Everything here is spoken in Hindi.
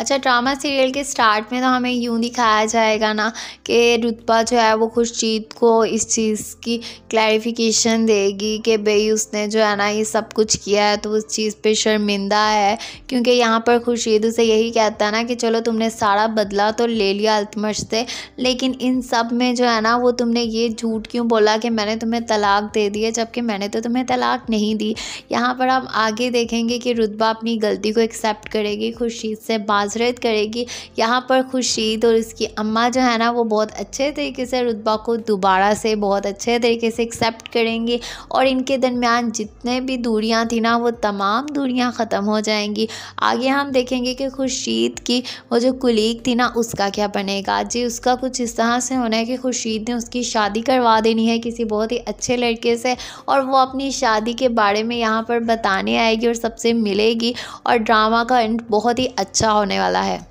अच्छा ड्रामा सीरियल के स्टार्ट में तो हमें यूँ दिखाया जाएगा ना कि रुतबा जो है वो खुर्शीद को इस चीज़ की क्लैरिफिकेशन देगी कि भाई उसने जो है ना ये सब कुछ किया है तो उस चीज़ पे शर्मिंदा है क्योंकि यहाँ पर खुर्शीद उसे यही कहता है ना कि चलो तुमने सारा बदला तो ले लिया अल्तमश से लेकिन इन सब में जो है ना वो तुमने ये झूठ क्यों बोला कि मैंने तुम्हें तलाक दे दी है जबकि मैंने तो तुम्हें तलाक नहीं दी यहाँ पर आप आगे देखेंगे कि रुतबा अपनी गलती को एक्सेप्ट करेगी खुर्शीद से बात माजरत करेगी यहाँ पर खुर्शीद और इसकी अम्मा जो है ना वो बहुत अच्छे तरीके से रुतबा को दोबारा से बहुत अच्छे तरीके से एक्सेप्ट करेंगी और इनके दरमियान जितने भी दूरियाँ थी ना वो तमाम दूरियाँ ख़त्म हो जाएंगी आगे हम देखेंगे कि खुर्शीद की वो जो कुलीग थी ना उसका क्या बनेगा जी उसका कुछ इस तरह से होना है कि खुर्शीद ने उसकी शादी करवा देनी है किसी बहुत ही अच्छे लड़के से और वो अपनी शादी के बारे में यहाँ पर बताने आएगी और सबसे मिलेगी और ड्रामा का एंड बहुत ही अच्छा होना होने वाला है